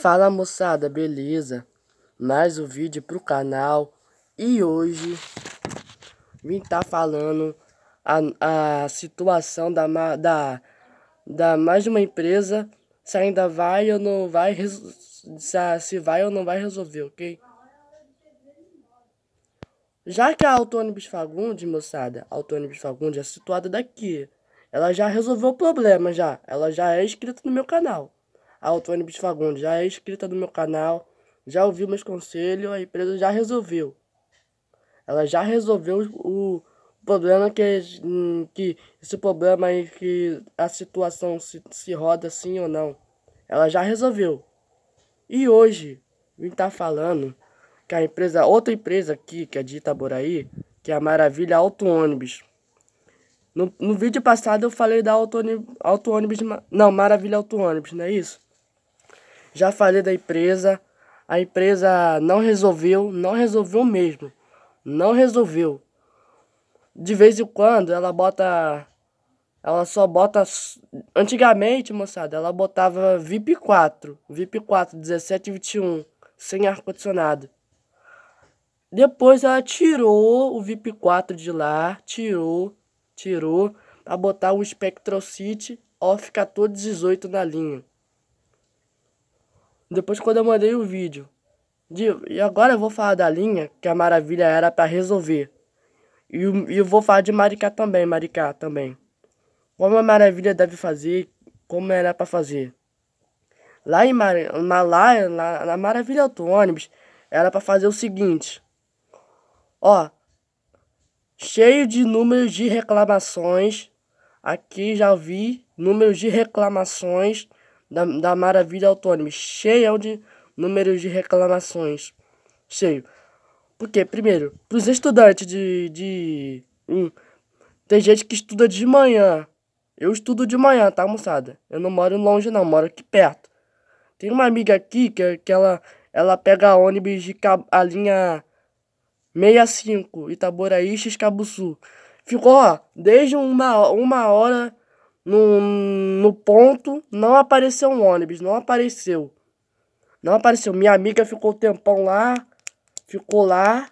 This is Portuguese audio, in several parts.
Fala moçada, beleza? Mais um vídeo pro canal e hoje vim tá falando a, a situação da, da, da mais de uma empresa se ainda vai ou não vai se vai ou não vai resolver, ok? Já que a Autônibus Fagundes, moçada, a Autônibus Fagundes é situada daqui. Ela já resolveu o problema já, ela já é inscrita no meu canal a Otônibus Fagundes, já é inscrita no meu canal, já ouviu meus conselhos, a empresa já resolveu. Ela já resolveu o problema que, hum, que esse problema aí que a situação se, se roda sim ou não. Ela já resolveu. E hoje, vim estar tá falando que a empresa, outra empresa aqui, que é de Itaboraí, que é a Maravilha Auto Ônibus. No, no vídeo passado eu falei da Auto Auto Ônibus, não, Maravilha Auto Ônibus, não é isso? já falei da empresa, a empresa não resolveu, não resolveu mesmo, não resolveu. De vez em quando ela bota, ela só bota, antigamente moçada, ela botava VIP 4, VIP 4, 17 e 21, sem ar-condicionado. Depois ela tirou o VIP 4 de lá, tirou, tirou, pra botar o ó fica off 1418 na linha. Depois quando eu mandei o vídeo. Digo, e agora eu vou falar da linha que a maravilha era para resolver. E, eu vou falar de Maricá também, Maricá também. Como a maravilha deve fazer, como era para fazer. Lá em Mar... na, lá, na, na maravilha do ônibus, era para fazer o seguinte. Ó, cheio de números de reclamações. Aqui já vi números de reclamações da, da maravilha autônoma, cheia de números de reclamações. Cheio. Porque, primeiro, para os estudantes de. de hum, tem gente que estuda de manhã. Eu estudo de manhã, tá, moçada? Eu não moro longe, não, moro aqui perto. Tem uma amiga aqui que, que ela, ela pega ônibus de a linha 65, Itaboraí, Xcabuçu. Ficou, ó, desde uma, uma hora no, no ponto, não apareceu um ônibus, não apareceu. Não apareceu. Minha amiga ficou um tempão lá, ficou lá.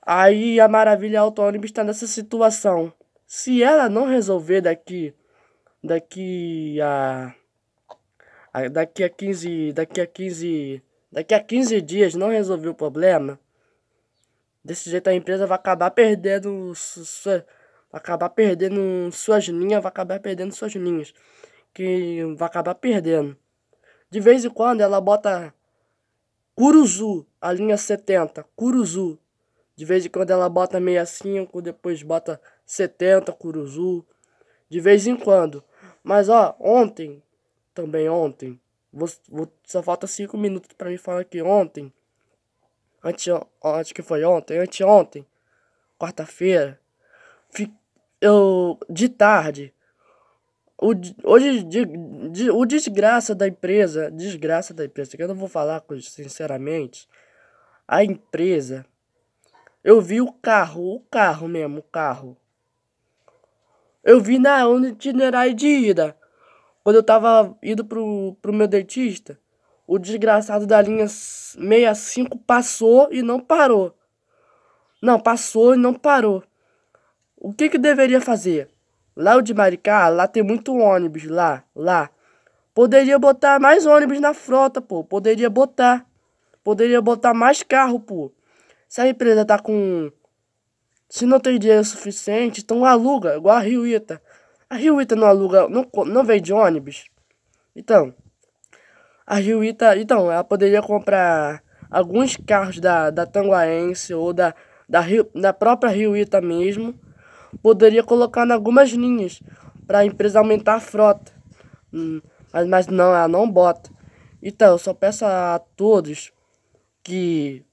Aí a Maravilha Auto Ônibus está nessa situação. Se ela não resolver daqui, daqui a, a, daqui a 15, daqui a 15, daqui a 15 dias não resolver o problema, desse jeito a empresa vai acabar perdendo sua, vai acabar perdendo suas linhas, vai acabar perdendo suas linhas, que vai acabar perdendo. De vez em quando ela bota Curuzu, a linha 70, Curuzu. De vez em quando ela bota 65, depois bota 70, Curuzu. De vez em quando. Mas ó, ontem, também ontem, vou, vou só falta 5 minutos para me falar que ontem, antes, que foi ontem, anteontem, quarta-feira, eu de tarde. O, hoje, de, de, o desgraça da empresa, desgraça da empresa, que eu não vou falar com sinceramente, a empresa, eu vi o carro, o carro mesmo, o carro. Eu vi na no itinerário de ida. Quando eu tava indo pro, pro meu dentista, o desgraçado da linha 65 passou e não parou. Não, passou e não parou. O que que deveria fazer? Lá o de Maricá, lá tem muito ônibus, lá, lá. Poderia botar mais ônibus na frota, pô. Poderia botar. Poderia botar mais carro, pô. Se a empresa tá com... Se não tem dinheiro suficiente, então aluga, igual a Rio Ita. A Rio Ita não aluga, não, não vende ônibus. Então, a Rio Ita, então, ela poderia comprar alguns carros da, da Tanguaense ou da, da, Rio, da própria Rio Ita mesmo poderia colocar algumas linhas para a empresa aumentar a frota. Hum, mas, mas não, ela não bota. Então, eu só peço a todos que.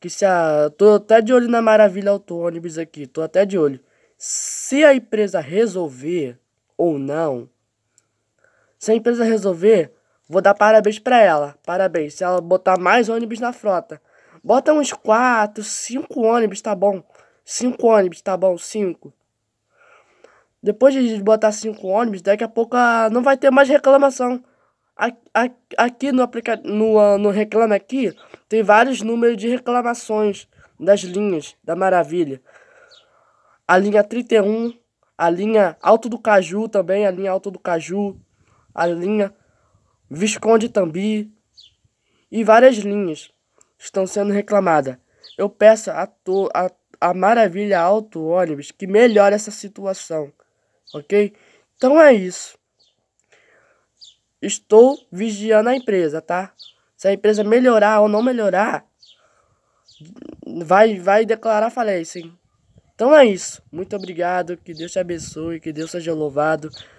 Que se a. Tô até de olho na maravilha auto-ônibus aqui, tô até de olho. Se a empresa resolver ou não, se a empresa resolver, vou dar parabéns para ela. Parabéns. Se ela botar mais ônibus na frota, bota uns 4, 5 ônibus, tá bom? cinco ônibus, tá bom? Cinco. Depois de botar cinco ônibus, daqui a pouco ah, não vai ter mais reclamação. Aqui, aqui no, aplica no, ah, no Reclame Aqui tem vários números de reclamações das linhas da Maravilha. A linha 31, a linha Alto do Caju também, a linha Alto do Caju, a linha Visconde Tambi e várias linhas estão sendo reclamadas. Eu peço a, todos a Maravilha Auto Ônibus que melhora essa situação, ok? Então é isso. Estou vigiando a empresa, tá? Se a empresa melhorar ou não melhorar, vai, vai declarar falência, hein? Então é isso. Muito obrigado, que Deus te abençoe, que Deus seja louvado.